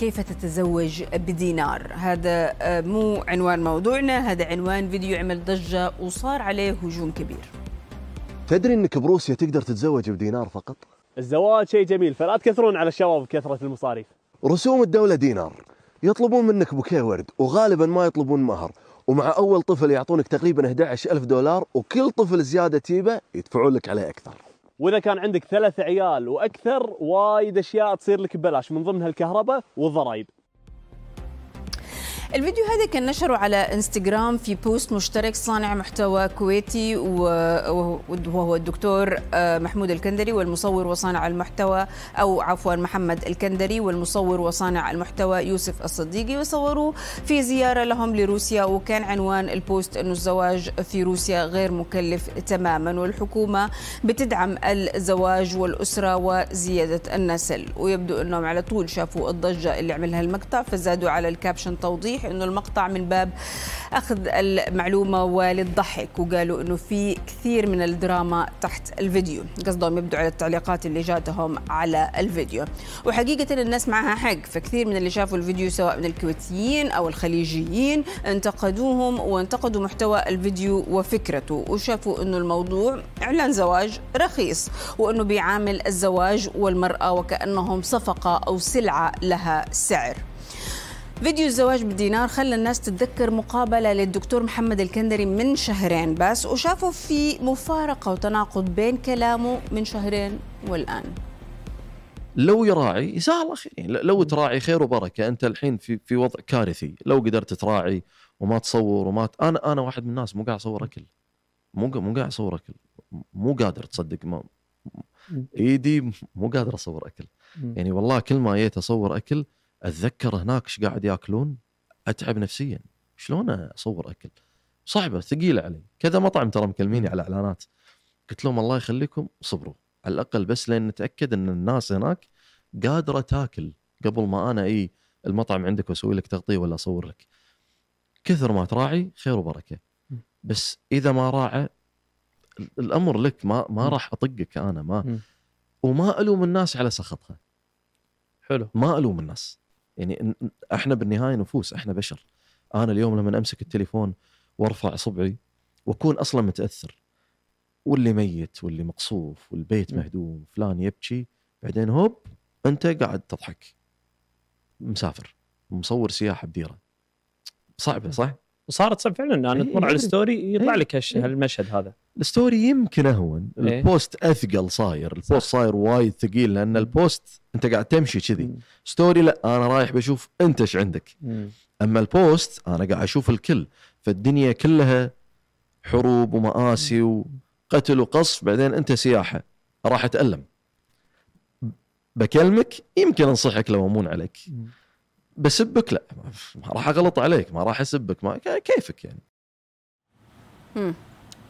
كيف تتزوج بدينار هذا آه، مو عنوان موضوعنا هذا عنوان فيديو عمل ضجة وصار عليه هجوم كبير تدري انك بروسيا تقدر تتزوج بدينار فقط الزواج شيء جميل فلا تكثرون على الشباب بكثرة المصاريف رسوم الدولة دينار يطلبون منك بوكيه ورد وغالبا ما يطلبون مهر ومع أول طفل يعطونك تقريبا 11 ألف دولار وكل طفل زيادة تيبه يدفعون لك عليه أكثر واذا كان عندك ثلاث عيال واكثر وايد اشياء تصير لك ببلاش من ضمنها الكهرباء والضرايب الفيديو هذا كان نشره على انستغرام في بوست مشترك صانع محتوى كويتي وهو الدكتور آه، محمود الكندري والمصور وصانع المحتوى او عفوا محمد الكندري والمصور وصانع المحتوى يوسف الصديقي وصوروا في زياره لهم لروسيا وكان عنوان البوست انه الزواج في روسيا غير مكلف تماما والحكومه بتدعم الزواج والاسره وزياده النسل ويبدو انهم على طول شافوا الضجه اللي عملها المقطع فزادوا على الكابشن توضيح صحيح انه المقطع من باب اخذ المعلومه وللضحك وقالوا انه في كثير من الدراما تحت الفيديو قصدهم يبدو على التعليقات اللي جاتهم على الفيديو وحقيقه الناس معها حق فكثير من اللي شافوا الفيديو سواء من الكويتيين او الخليجيين انتقدوهم وانتقدوا محتوى الفيديو وفكرته وشافوا انه الموضوع اعلان زواج رخيص وانه بيعامل الزواج والمراه وكانهم صفقه او سلعه لها سعر فيديو الزواج بالدينار خلى الناس تتذكر مقابلة للدكتور محمد الكندري من شهرين بس وشافوا في مفارقة وتناقض بين كلامه من شهرين والآن لو يراعي جزاه الله خير يعني لو تراعي خير وبركه انت الحين في في وضع كارثي لو قدرت تراعي وما تصور وما ت... انا انا واحد من الناس مو قاعد اصور اكل مو مو قاعد اصور اكل مو قادر تصدق ما ايدي مو قادر اصور اكل يعني والله كل ما جيت اصور اكل اتذكر هناك ايش قاعد ياكلون اتعب نفسيا شلون اصور اكل صعبه ثقيله علي كذا مطعم ترى مكلميني على اعلانات قلت لهم الله يخليكم صبروا على الاقل بس لين نتاكد ان الناس هناك قادره تاكل قبل ما انا اي المطعم عندك واسوي لك تغطيه ولا اصور لك كثر ما تراعي خير وبركه بس اذا ما راعى الامر لك ما ما راح اطقك انا ما وما الوم الناس على سخطها حلو ما الوم الناس يعني احنا بالنهايه نفوس احنا بشر انا اليوم لما امسك التليفون وارفع صبعي واكون اصلا متاثر واللي ميت واللي مقصوف والبيت مهدوم فلان يبكي بعدين هوب انت قاعد تضحك مسافر مصور سياحه بديره صعبه صح؟ وصارت صعب فعلا انا إيه، تمر على إيه، الستوري يطلع إيه، لك هالمشهد هذا الستوري يمكن اهون البوست اثقل صاير البوست صاير وايد ثقيل لان البوست انت قاعد تمشي كذي ستوري لا انا رايح بشوف انت ايش عندك اما البوست انا قاعد اشوف الكل فالدنيا كلها حروب ومآسي وقتل وقصف بعدين انت سياحه راح اتالم بكلمك يمكن انصحك لو امون عليك بسبك لا ما راح اغلط عليك ما راح اسبك ما كيفك يعني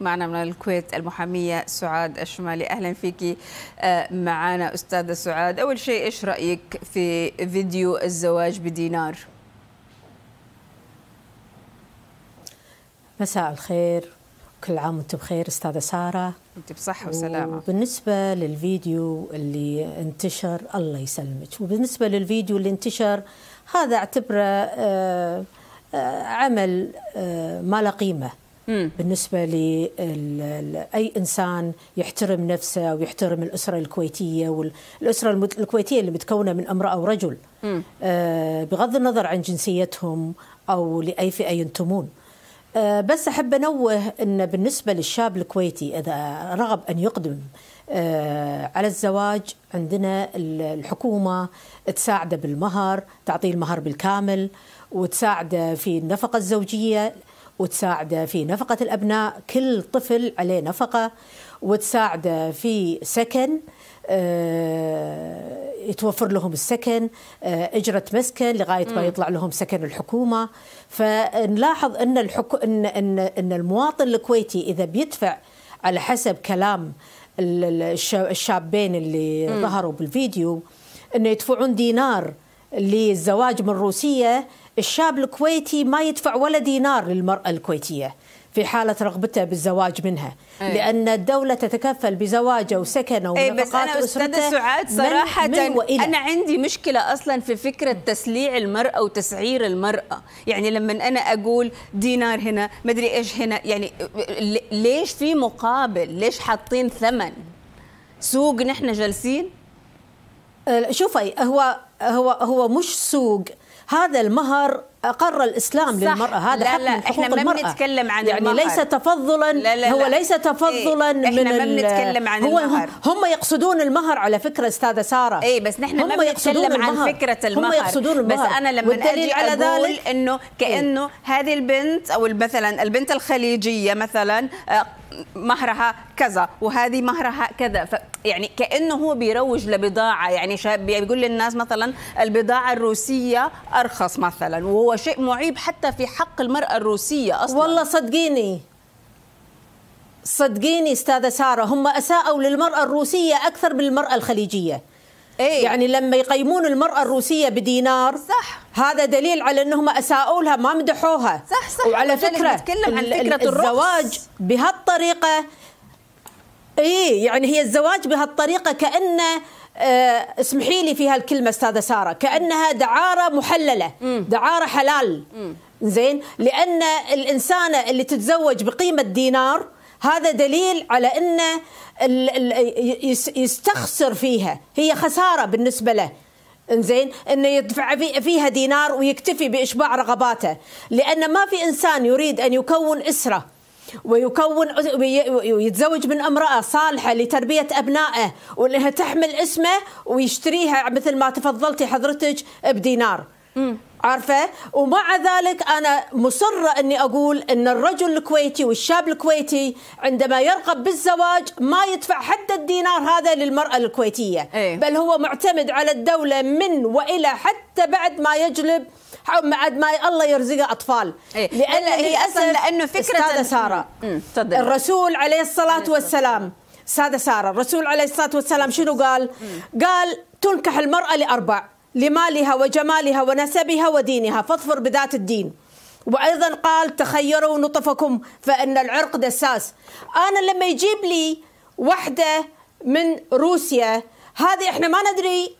معنا من الكويت المحامية سعاد الشمالي أهلا فيك آه، معنا أستاذة سعاد أول شيء إيش رأيك في فيديو الزواج بدينار مساء الخير كل عام وانتم بخير استاذه ساره انت بصحه وسلامه وبالنسبه للفيديو اللي انتشر الله يسلمك وبالنسبه للفيديو اللي انتشر هذا اعتبره آه، آه، عمل آه، ما له قيمه بالنسبة لأي إنسان يحترم نفسه ويحترم الأسرة الكويتية والأسرة الكويتية اللي متكونة من امرأة ورجل بغض النظر عن جنسيتهم أو لأي فئة ينتمون بس أحب أنوه أن بالنسبة للشاب الكويتي إذا رغب أن يقدم آه، على الزواج عندنا الحكومة تساعده بالمهر تعطيه المهر بالكامل وتساعده في النفقة الزوجية وتساعده في نفقة الأبناء كل طفل عليه نفقة وتساعده في سكن آه، يتوفر لهم السكن آه، اجره مسكن لغايه ما يطلع لهم سكن الحكومه فنلاحظ ان الحكو... ان ان ان المواطن الكويتي اذا بيدفع على حسب كلام الشابين اللي م. ظهروا بالفيديو انه يدفعون دينار للزواج من روسيه الشاب الكويتي ما يدفع ولا دينار للمراه الكويتيه في حالة رغبته بالزواج منها أي. لأن الدولة تتكفل بزواجه وسكنه ونفقات إيه، بس أنا أستاذة سعاد صراحة من, من أنا عندي مشكلة أصلا في فكرة تسليع المرأة وتسعير المرأة يعني لما أنا أقول دينار هنا مدري إيش هنا يعني ليش في مقابل ليش حاطين ثمن سوق نحن جالسين أه، شوفي هو هو هو مش سوق هذا المهر اقر الاسلام صح. للمراه هذا لا حق لا من حقوق احنا ما بنتكلم عن يعني المهر. ليس تفضلا لا لا لا. هو ليس إيه، تفضلا إيه؟ من احنا ما بنتكلم عن هو المهر هم يقصدون المهر على فكره استاذه ساره اي بس نحن ما بنتكلم عن فكره المهر هم يقصدون المهر بس انا لما اجي على ذلك انه إيه؟ كانه إيه؟ هذه البنت او مثلا البنت الخليجيه مثلا آه، مهرها كذا وهذه مهرها كذا يعني كانه هو بيروج لبضاعه يعني بيقول للناس مثلا البضاعه الروسيه ارخص مثلا وهو شيء معيب حتى في حق المراه الروسيه اصلا والله صدقيني صدقيني استاذه ساره هم اساءوا للمراه الروسيه اكثر من المراه الخليجيه إيه؟ يعني لما يقيمون المراه الروسيه بدينار صح هذا دليل على انهم اساءوا لها ما مدحوها صح صح وعلى فكره نتكلم عن فكره الزواج بهالطريقه اي يعني هي الزواج بهالطريقه كانه آه، اسمحي لي في هالكلمه استاذه ساره كانها دعاره محلله م. دعاره حلال م. زين لان الانسانه اللي تتزوج بقيمه دينار هذا دليل على انه يستخسر فيها هي خساره بالنسبه له انزين انه يدفع فيها دينار ويكتفي باشباع رغباته لان ما في انسان يريد ان يكون اسره ويكون ويتزوج من امراه صالحه لتربيه ابنائه وانها تحمل اسمه ويشتريها مثل ما تفضلتي حضرتك بدينار. عارفة ومع ذلك أنا مصرة أني أقول أن الرجل الكويتي والشاب الكويتي عندما يرغب بالزواج ما يدفع حتى الدينار هذا للمرأة الكويتية أيه. بل هو معتمد على الدولة من وإلى حتى بعد ما يجلب بعد ما الله يرزقه اطفال إيه؟ لان هي اصلا لانه فكره استاذه ساره الرسول عليه الصلاه والسلام استاذه ساره الرسول عليه الصلاه والسلام شنو قال؟ مم. قال تنكح المراه لاربع لمالها وجمالها ونسبها ودينها فاظفر بذات الدين وأيضا قال تخيروا نطفكم فإن العرق دساس أنا لما يجيب لي وحدة من روسيا هذه احنا ما ندري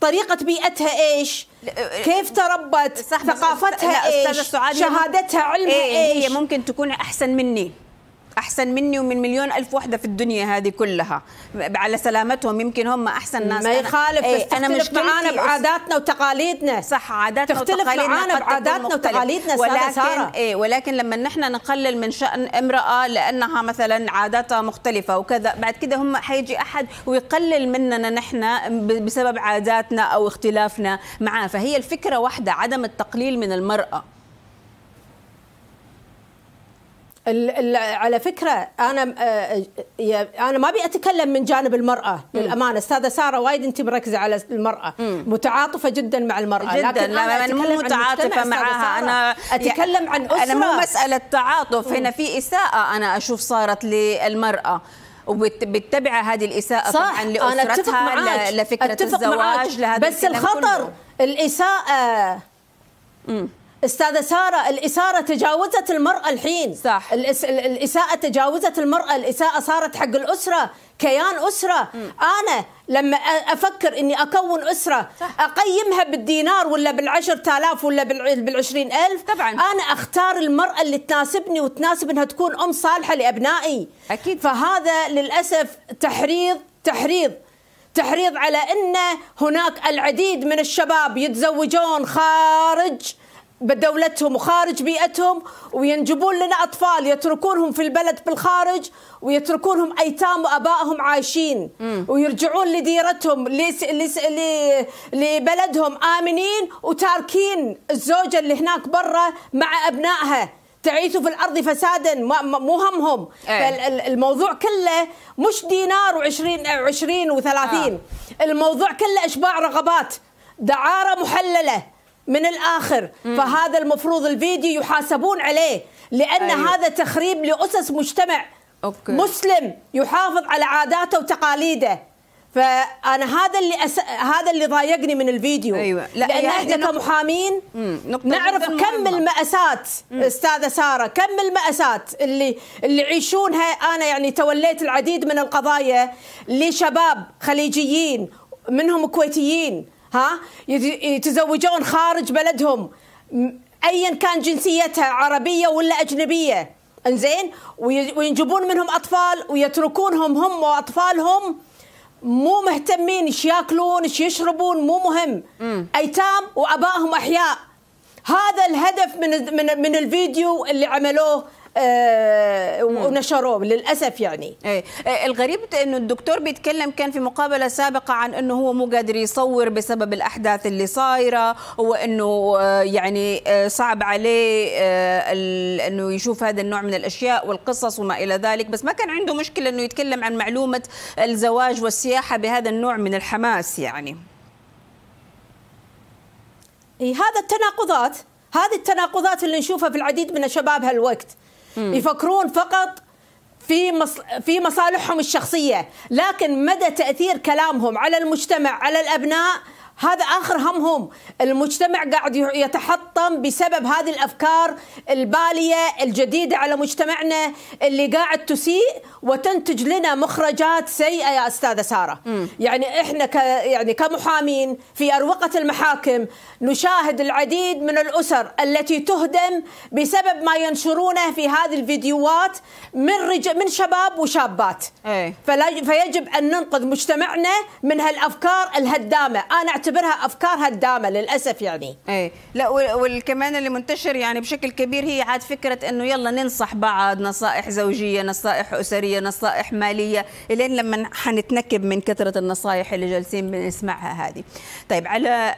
طريقة بيئتها ايش؟ كيف تربت؟ ثقافتها ايش؟ شهادتها علمها ايه ايش؟ هي ممكن تكون احسن مني احسن مني ومن مليون الف وحده في الدنيا هذه كلها على سلامتهم يمكن هم احسن ناس ما يخالف ايه انا مش معانا بعاداتنا وتقاليدنا صح عاداتنا تختلف وتقاليدنا معانا بعاداتنا وتقاليدنا ولكن سارة. ايه ولكن لما نحن نقلل من شان امراه لانها مثلا عاداتها مختلفه وكذا بعد كده هم حيجي احد ويقلل مننا نحن بسبب عاداتنا او اختلافنا معاه فهي الفكره واحده عدم التقليل من المراه على فكره انا آه، آه، انا ما ابي اتكلم من جانب المراه للامانه استاذه ساره وايد انت مركزه على المراه متعاطفه جدا مع المراه جدا لكن انا مو متعاطفه معها انا اتكلم عن اسره انا مو مساله تعاطف هنا في اساءه انا اشوف صارت للمراه وبتتبع هذه الاساءه صح. طبعا لاسرتها أنا أتفق معاك. لفكره أتفق الزواج معاك. لهذا بس الخطر كله. الاساءه مم. استاذه ساره الاثاره تجاوزت المراه الحين صح الإس... الاساءه تجاوزت المراه الاساءه صارت حق الاسره كيان اسره م. انا لما افكر اني اكون اسره صح. اقيمها بالدينار ولا بال10000 ولا بال20000 طبعا انا اختار المراه اللي تناسبني وتناسب انها تكون ام صالحه لابنائي اكيد فهذا للاسف تحريض تحريض تحريض على ان هناك العديد من الشباب يتزوجون خارج بدولتهم وخارج بيئتهم وينجبون لنا أطفال يتركونهم في البلد بالخارج ويتركونهم أيتام وأبائهم عايشين ويرجعون لديرتهم لبلدهم آمنين وتاركين الزوجة اللي هناك برا مع أبنائها تعيثوا في الارض فسادا مو همهم إيه. الموضوع كله مش دينار و20 20 و30 30 الموضوع كله اشباع رغبات دعاره محلله من الاخر مم. فهذا المفروض الفيديو يحاسبون عليه لان أيوه. هذا تخريب لاسس مجتمع أوكي. مسلم يحافظ على عاداته وتقاليده فانا هذا اللي أس... هذا اللي ضايقني من الفيديو ايوه لا لان احنا نقطة... كمحامين نقطة نعرف كم المأسات مم. استاذه ساره كم المأسات اللي اللي يعيشونها انا يعني توليت العديد من القضايا لشباب خليجيين منهم كويتيين ها يتزوجون خارج بلدهم ايا كان جنسيتها عربيه ولا اجنبيه انزين وينجبون منهم اطفال ويتركونهم هم واطفالهم مو مهتمين ايش ياكلون ايش يشربون مو مهم م. ايتام وابائهم احياء هذا الهدف من من من الفيديو اللي عملوه آه، ونشروه للاسف يعني إيه. إيه. الغريب انه الدكتور بيتكلم كان في مقابله سابقه عن انه هو مو قادر يصور بسبب الاحداث اللي صايره وانه آه، يعني آه، صعب عليه انه يشوف هذا النوع من الاشياء والقصص وما الى ذلك بس ما كان عنده مشكله انه يتكلم عن معلومه الزواج والسياحه بهذا النوع من الحماس يعني إيه، هذا التناقضات هذه التناقضات اللي نشوفها في العديد من الشباب هالوقت يفكرون فقط في في مصالحهم الشخصيه لكن مدى تاثير كلامهم على المجتمع على الابناء هذا آخر همهم المجتمع قاعد يتحطم بسبب هذه الأفكار البالية الجديدة على مجتمعنا اللي قاعد تسيء وتنتج لنا مخرجات سيئة يا أستاذة سارة م. يعني إحنا ك يعني كمحامين في أروقة المحاكم نشاهد العديد من الأسر التي تهدم بسبب ما ينشرونه في هذه الفيديوهات من رج... من شباب وشابات أي. فلا... فيجب أن ننقذ مجتمعنا من هالأفكار الهدامة أنا اعتبرها افكار هدامه للاسف يعني اي لا والكمان اللي منتشر يعني بشكل كبير هي عاد فكره انه يلا ننصح بعض نصائح زوجيه نصائح اسريه نصائح ماليه الين لما حنتنكب من كثره النصائح اللي جالسين بنسمعها هذه طيب على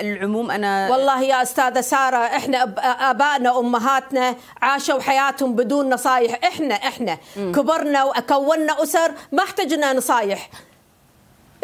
العموم انا والله يا استاذه ساره احنا ابائنا امهاتنا عاشوا حياتهم بدون نصائح احنا احنا م. كبرنا وكونا اسر ما احتجنا نصائح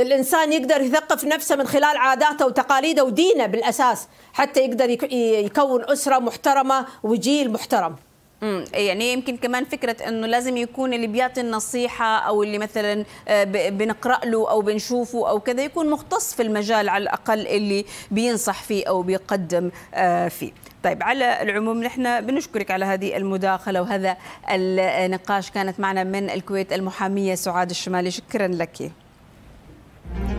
الانسان يقدر يثقف نفسه من خلال عاداته وتقاليده ودينه بالاساس حتى يقدر يكون اسره محترمه وجيل محترم إيه، يعني يمكن كمان فكره انه لازم يكون اللي بيعطي النصيحه او اللي مثلا آه، بنقرا له او بنشوفه او كذا يكون مختص في المجال على الاقل اللي بينصح فيه او بيقدم آه، فيه طيب على العموم نحن بنشكرك على هذه المداخله وهذا النقاش كانت معنا من الكويت المحاميه سعاد الشمالي شكرا لك Bye.